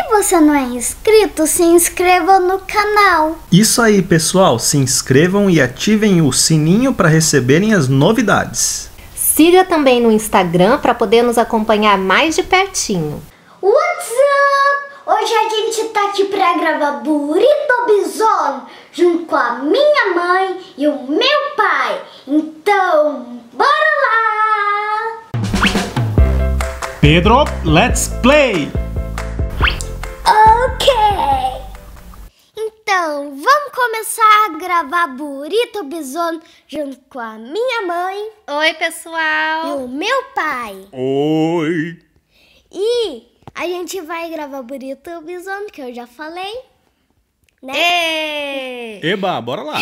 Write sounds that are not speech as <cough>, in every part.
Se você não é inscrito, se inscreva no canal. Isso aí, pessoal, se inscrevam e ativem o sininho para receberem as novidades. Siga também no Instagram para poder nos acompanhar mais de pertinho. What's up? Hoje a gente tá aqui para gravar Burrito Bison junto com a minha mãe e o meu pai. Então, bora lá! Pedro, let's play! Então, vamos começar a gravar Burrito Besouro junto com a minha mãe. Oi, pessoal. E o meu pai. Oi. E a gente vai gravar Burrito Besouro, que eu já falei. Né? Ei. Eba, bora lá.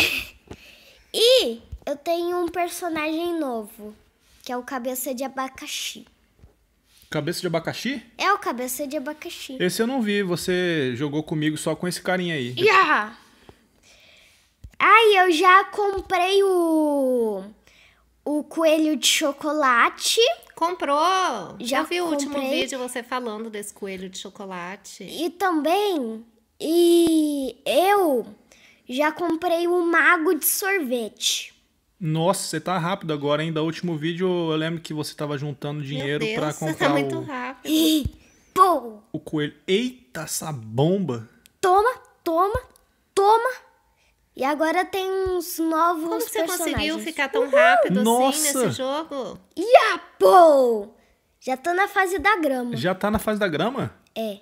<laughs> e eu tenho um personagem novo, que é o Cabeça de Abacaxi. Cabeça de abacaxi? É o cabeça de abacaxi. Esse eu não vi, você jogou comigo só com esse carinha aí. Yeah. Ai, eu já comprei o o coelho de chocolate. Comprou! Já eu vi comprei. o último vídeo você falando desse coelho de chocolate. E também e eu já comprei o mago de sorvete. Nossa, você tá rápido agora, hein? Da último vídeo eu lembro que você tava juntando dinheiro Meu Deus, pra <laughs> tá comprar. Você tá muito o... rápido. Ih, pô! O coelho. Eita, essa bomba! Toma, toma, toma! E agora tem uns novos. Como você personagens. conseguiu ficar tão rápido assim Nossa. nesse jogo? Ia, pô! Já tô tá na fase da grama. Já tá na fase da grama? É.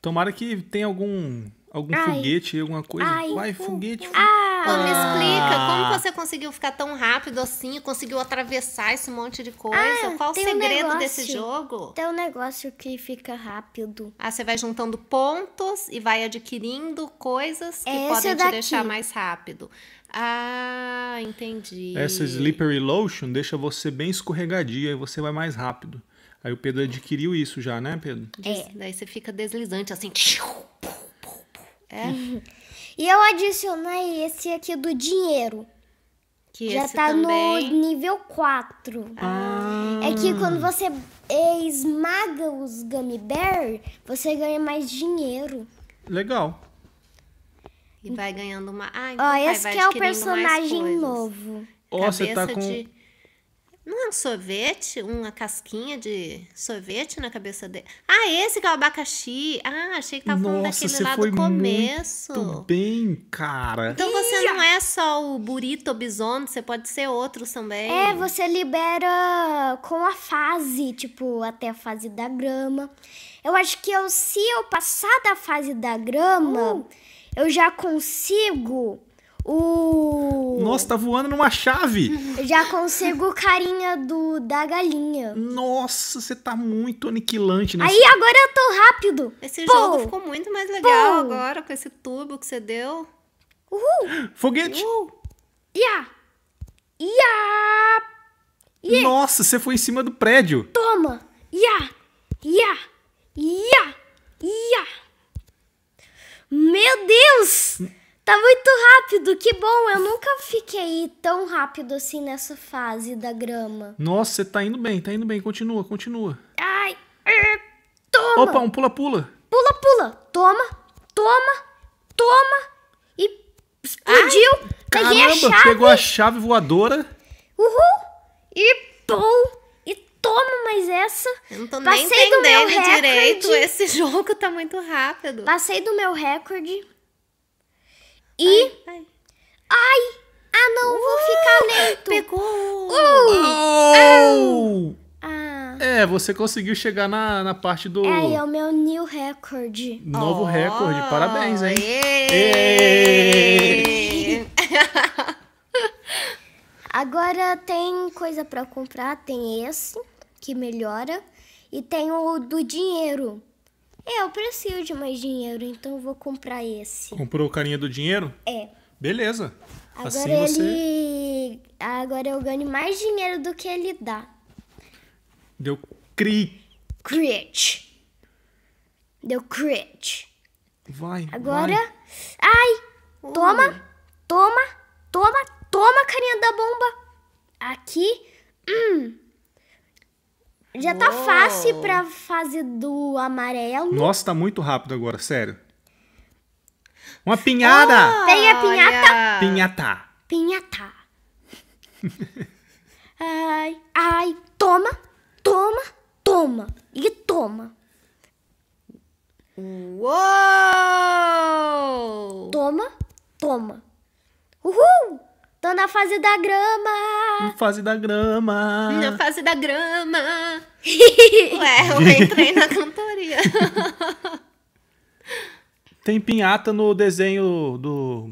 Tomara que tenha algum algum Ai. foguete, alguma coisa. Ai, Vai, foguete. ah, ah, me explica, ah. como você conseguiu ficar tão rápido assim? Conseguiu atravessar esse monte de coisa? Ah, Qual o segredo um negócio, desse jogo? Tem um negócio que fica rápido. Ah, você vai juntando pontos e vai adquirindo coisas que é podem te deixar mais rápido. Ah, entendi. Essa Slippery Lotion deixa você bem escorregadia e você vai mais rápido. Aí o Pedro adquiriu isso já, né, Pedro? É. Daí você fica deslizante assim. É. e eu adicionei esse aqui do dinheiro. Que Já tá também... no nível 4. Ah. É que quando você esmaga os gummy bear, você ganha mais dinheiro. Legal. E vai ganhando uma. Ah, então Ó, esse vai, que é o personagem novo. Ó, oh, você tá com. De não é um sorvete? Uma casquinha de sorvete na cabeça dele. Ah, esse que é o abacaxi. Ah, achei que tava Nossa, falando daquele lá do começo. Muito bem, cara. Então Ia. você não é só o burrito bisono, você pode ser outros também. É, você libera com a fase, tipo, até a fase da grama. Eu acho que eu, se eu passar da fase da grama, uh. eu já consigo nossa, tá voando numa chave. Já consigo carinha do da galinha. Nossa, você tá muito aniquilante. Nesse... Aí agora eu tô rápido. Esse jogo ficou muito mais legal agora com esse tubo que você deu. Uhul. Foguete. Uhul. Ia. Ia. Ia. Nossa, você foi em cima do prédio. Toma. Ia. Ia. Ia. Ia. Meu Deus. Hum. Tá muito rápido, que bom. Eu nunca fiquei tão rápido assim nessa fase da grama. Nossa, você tá indo bem, tá indo bem. Continua, continua. Ai, er, toma. Opa, um pula-pula. Pula-pula. Toma, toma, toma. E explodiu. Ai, peguei caramba, a chave. pegou a chave voadora. Uhul. E pum. E toma mais essa. Eu não tô Passei nem entendendo direito. Esse <laughs> jogo tá muito rápido. Passei do meu recorde. E. Ai! ai. ai ah, não, uh, vou ficar lento! Pegou! Uh, oh. ah. É, você conseguiu chegar na, na parte do. É, é o meu new record. Novo oh. recorde, parabéns, hein? Yeah. <laughs> Yeah. Agora tem coisa para comprar, tem esse que melhora e tem o do dinheiro. É, eu preciso de mais dinheiro, então vou comprar esse. Comprou o carinha do dinheiro? É. Beleza. Agora assim ele. Você... Agora eu ganho mais dinheiro do que ele dá. Deu cri. Crit. Deu crit. Vai. Agora. Vai. Ai! Toma! Toma! Toma! Toma, carinha da bomba! Aqui. Hum. Já tá Uou. fácil pra fase do amarelo. Nossa, tá muito rápido agora, sério. Uma pinhada! Oh, Tem a pinhata? Pinhata. Pinhata. <laughs> ai, ai, toma, toma, toma e toma. Uou! Toma, toma. Uhul! Tô na fase da grama. Na fase da grama. Na fase da grama. <laughs> Ué, eu entrei na cantoria. <laughs> Tem pinhata no desenho do.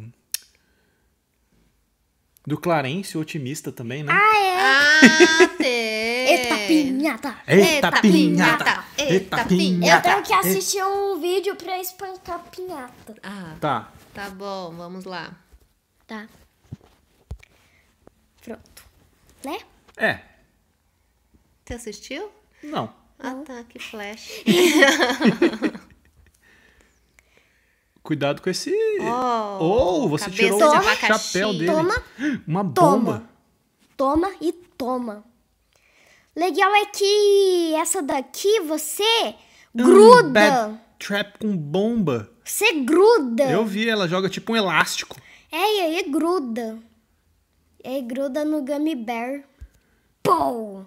Do Clarence, o otimista também, né? Ah, é? Ah, <laughs> tem. Eita pinhata. Eita, pinhata. Eita pinhata. Eu tenho que assistir um vídeo pra a pinhata. Ah. Tá. Tá bom, vamos lá. Tá né? É. Você assistiu? Não. Ah, tá, que flash. <laughs> Cuidado com esse. Oh, oh você tirou o chapéu dele. Toma. Uma bomba. Toma, e toma. Legal é que essa daqui você um gruda. Bad trap com bomba. Você gruda. Eu vi, ela joga tipo um elástico. É, e aí gruda. E é, aí gruda no Gummy Bear. Pou!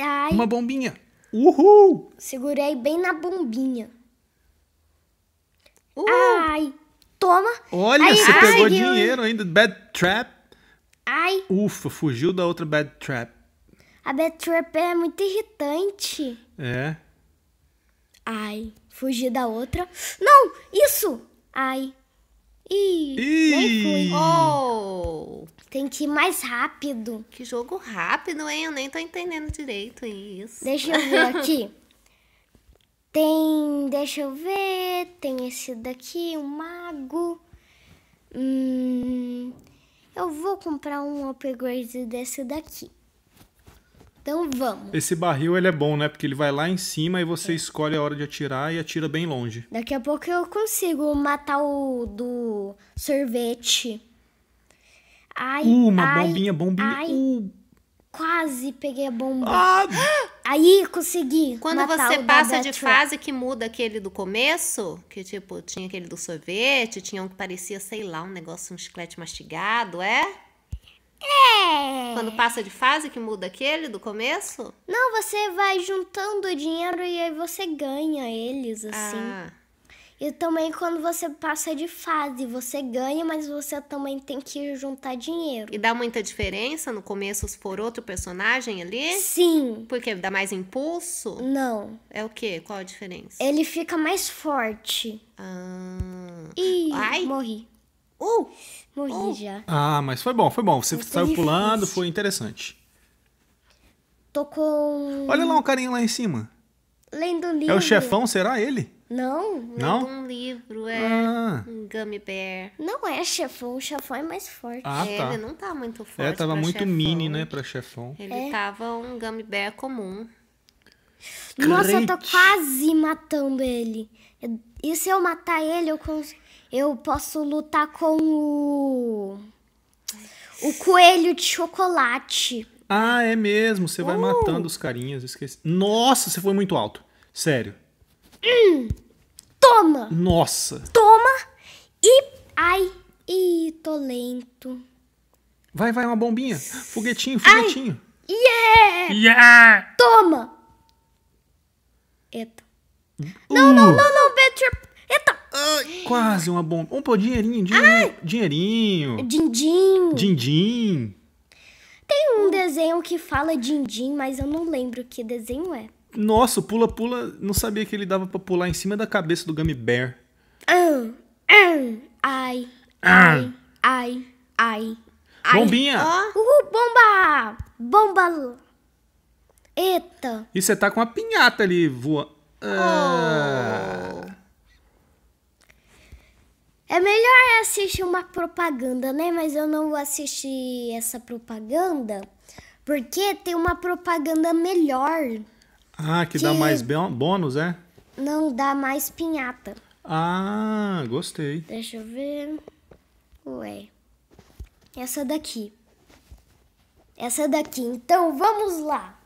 Ai, Uma bombinha. Uhul! segurei bem na bombinha. Uhul. Ai, toma. Olha, Ai, você ai, pegou ai. dinheiro ainda. Bad Trap. Ai, Ufa, fugiu da outra Bad Trap. a Bad Trap é muito irritante. É. Ai, fugi da outra. Não, isso! Ai, Ih, nem fui. Oh. Tem que ir mais rápido. Que jogo rápido, hein? Eu nem tô entendendo direito isso. Deixa eu ver aqui. <laughs> Tem, deixa eu ver, tem esse daqui, um mago. Hum, eu vou comprar um upgrade desse daqui. Então vamos. Esse barril ele é bom, né? Porque ele vai lá em cima e você é. escolhe a hora de atirar e atira bem longe. Daqui a pouco eu consigo matar o do sorvete. Ai, uh, uma ai, bombinha, bombinha. Ai, uh. Quase peguei a bomba. Ah! <gasps> Aí consegui. Quando você passa de fase que muda aquele do começo, que tipo, tinha aquele do sorvete, tinha um que parecia, sei lá, um negócio, um chiclete mastigado, é? É. Quando passa de fase que muda aquele do começo? Não, você vai juntando dinheiro e aí você ganha eles, assim. Ah. E também quando você passa de fase, você ganha, mas você também tem que juntar dinheiro. E dá muita diferença no começo se for outro personagem ali? Sim. Porque dá mais impulso? Não. É o quê? Qual a diferença? Ele fica mais forte. Ah. Ih, Ai. morri. Uh, morri uh. já. Ah, mas foi bom, foi bom. Você Muito saiu difícil. pulando, foi interessante. Tô com. Olha lá um carinha lá em cima. Lendo um livro. É o chefão, será ele? Não. Não? Lendo um livro, é ah. um gummy bear. Não é chefão, o chefão é mais forte. Ah, é, tá. Ele não tá muito forte. É, tava muito chefão. mini, né, pra chefão. Ele é. tava um gummy bear comum. Nossa, Crete. eu tô quase matando ele. E se eu matar ele, eu, cons... eu posso lutar com o. O coelho de chocolate. Ah, é mesmo. Você vai uh. matando os carinhas. Esqueci. Nossa, você foi muito alto. Sério. Hum. Toma! Nossa! Toma! E. Ai! E tô lento. Vai, vai, uma bombinha. Foguetinho, foguetinho. Ai. Yeah! Yeah! Toma! Eita. Uh. Não, não, não, não! Eita! Ai, quase uma bomba. Um pô, dinheirinho, dinheirinho. Ah, dinheirinho. Dindim. Dindim. Tem um desenho que fala dindim, mas eu não lembro que desenho é. Nossa, pula, pula. Não sabia que ele dava pra pular em cima da cabeça do Gummy Bear. ai, ai, ai, ai, ai. Bombinha! Oh. Uhul, bomba! Bomba! Eita! E você tá com uma pinhata ali voando. Ah. Oh. É melhor assistir uma propaganda, né? Mas eu não vou assistir essa propaganda porque tem uma propaganda melhor. Ah, que, que dá mais bônus, é? Não dá mais pinhata. Ah, gostei. Deixa eu ver. Ué. Essa daqui. Essa daqui. Então vamos lá.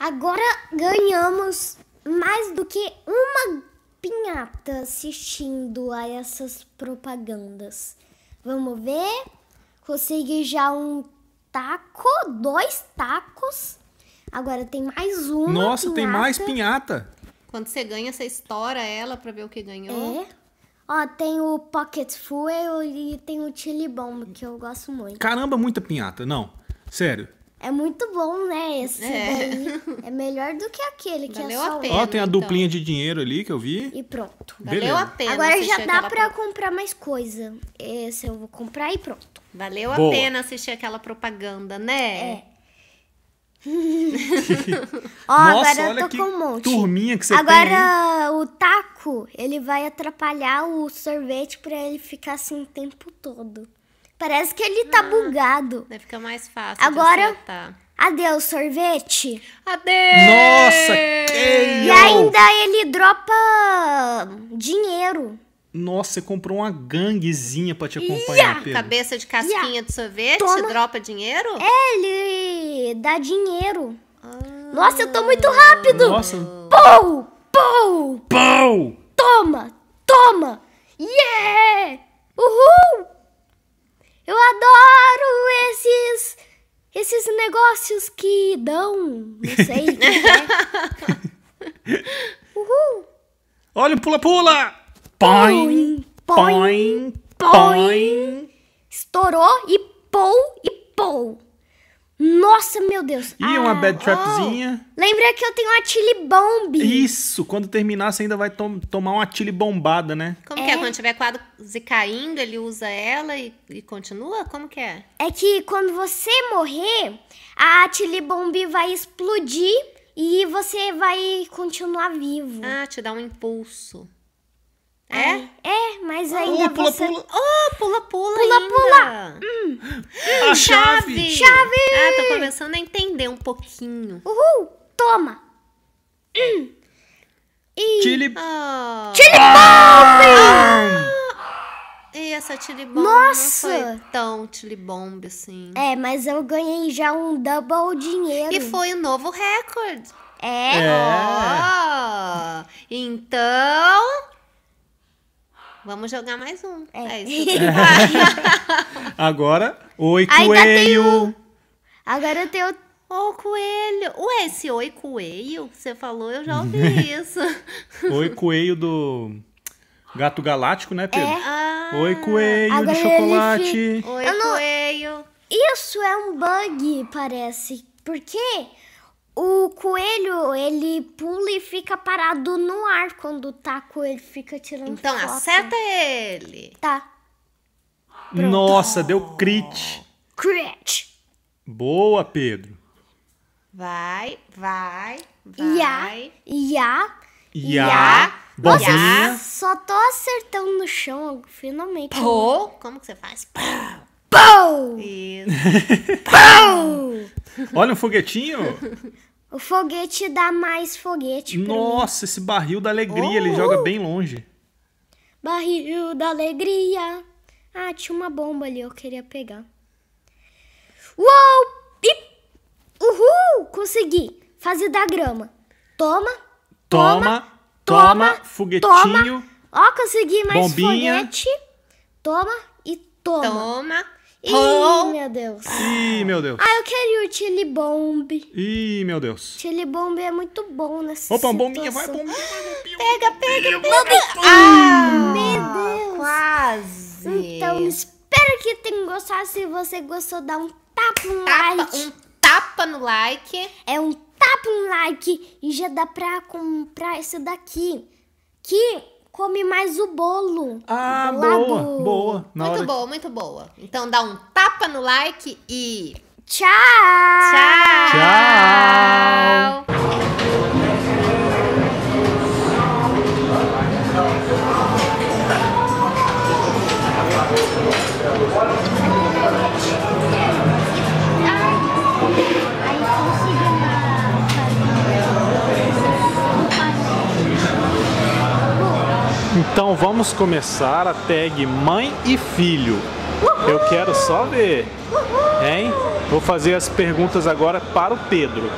Agora ganhamos mais do que uma pinhata assistindo a essas propagandas. Vamos ver? Consegui já um taco, dois tacos. Agora tem mais uma. Nossa, pinhata. tem mais pinhata. Quando você ganha, você estoura ela para ver o que ganhou. É. Ó, tem o Pocket Fuel e tem o Chili Bomb, que eu gosto muito. Caramba, muita pinhata. Não, sério. É muito bom, né? Esse é. É melhor do que aquele que é Valeu é só a pena, Ó, tem a então. duplinha de dinheiro ali que eu vi. E pronto. Valeu Beleza. a pena. Agora já dá pra comprar mais coisa. Esse eu vou comprar e pronto. Valeu Boa. a pena assistir aquela propaganda, né? É. <laughs> Ó, Nossa, agora olha eu tô que com um monte. Turminha que você agora tem, o taco, ele vai atrapalhar o sorvete para ele ficar assim o tempo todo. Parece que ele tá ah, bugado. Deve ficar mais fácil. Agora. Adeus, sorvete. Adeus! Nossa, que E ainda ele dropa dinheiro. Nossa, você comprou uma ganguezinha pra te acompanhar, yeah! Pedro. Cabeça de casquinha de sorvete, Toma. dropa dinheiro? Ele dá dinheiro. Ah. Nossa, eu tô muito rápido. Nossa. Pou! Pou! Pou! Toma! Toma! Yeah! Uhul! negócios que dão. Não sei. é. <laughs> Uhul! Olha o pula-pula! Põe, põe, põe. Estourou e pou e pou. Nossa, meu Deus. E ah, uma bad trapzinha. Oh. Lembra que eu tenho uma chili bomb. Isso, quando terminar você ainda vai tomar uma chili bombada, né? Como é. que é? Quando tiver quase caindo, ele usa ela e, e, continua? Como que é? É que quando você morrer, a chili bomb vai explodir e você vai continuar vivo. Ah, te dá um impulso. É? Ai, é, mas ainda oh, pula, você... Pula. Oh, pula, pula Pula, ainda. pula. Hum. A hum, chave. chave. Chave. Ah, tô começando a entender um pouquinho. Uhul. Toma. Hum. E... Chili... Oh. Chili ah. E essa chili bomb Nossa. não foi tão chili bomb assim. É, mas eu ganhei já um double dinheiro. E foi o um novo recorde. É. é. Oh. Então... Vamos jogar mais um. É, é isso. <laughs> <laughs> Agora, oi, Ainda coelho. Tenho... Agora eu tenho Ô, oh, coelho! Ué, esse oi, coelho que você falou, eu já ouvi uhum. isso. <laughs> oi, coelho do Gato Galáctico, né, Pedro? É. Ah, oi, coelho do chocolate. Fi... Oi, não... coelho. Isso é um bug, parece. Por quê? O coelho, ele pula e fica parado no ar quando tá com ele fica tirando Então foto. acerta ele. Tá. Pronto. Nossa, deu crit. Crit. Boa, Pedro. Vai, vai, vai. Ia, ia, ia. Nossa, só tô acertando no chão, finalmente. Pô, como que você faz? Pá. Pou! Isso. Olha um foguetinho. O foguete dá mais foguete. Nossa, esse barril da alegria, oh, ele joga uh! bem longe. Barril da alegria. Ah, tinha uma bomba ali, eu queria pegar. Uou! E... Uhul! Consegui fazer da grama. Toma, toma, toma, toma foguetinho. Toma. Ó, consegui mais bombinha. foguete. Toma e toma. Toma, Ih, meu Deus. Ih, meu Deus. Ah, eu queria o Chili Bomb. Ih, meu Deus. Chili Bomb é muito bom nessa Opa, bombinha, vai, bombinha, vai, bombinha. Pega, pega, pega. Ah, meu Deus. Ah! Quase. Então, espero que tenham gostado. Se você gostou, dá um tapa no tapa, like. Um tapa no like. É um tapa no like. E já dá pra comprar esse daqui. Que come mais o bolo. Ah, boa, boa. muito hora... boa, muito boa. Então dá um tapa no like e... Tchau! Tchau! Tchau! Então vamos começar a tag mãe e filho. Eu quero só ver, hein? Vou fazer as perguntas agora para o Pedro.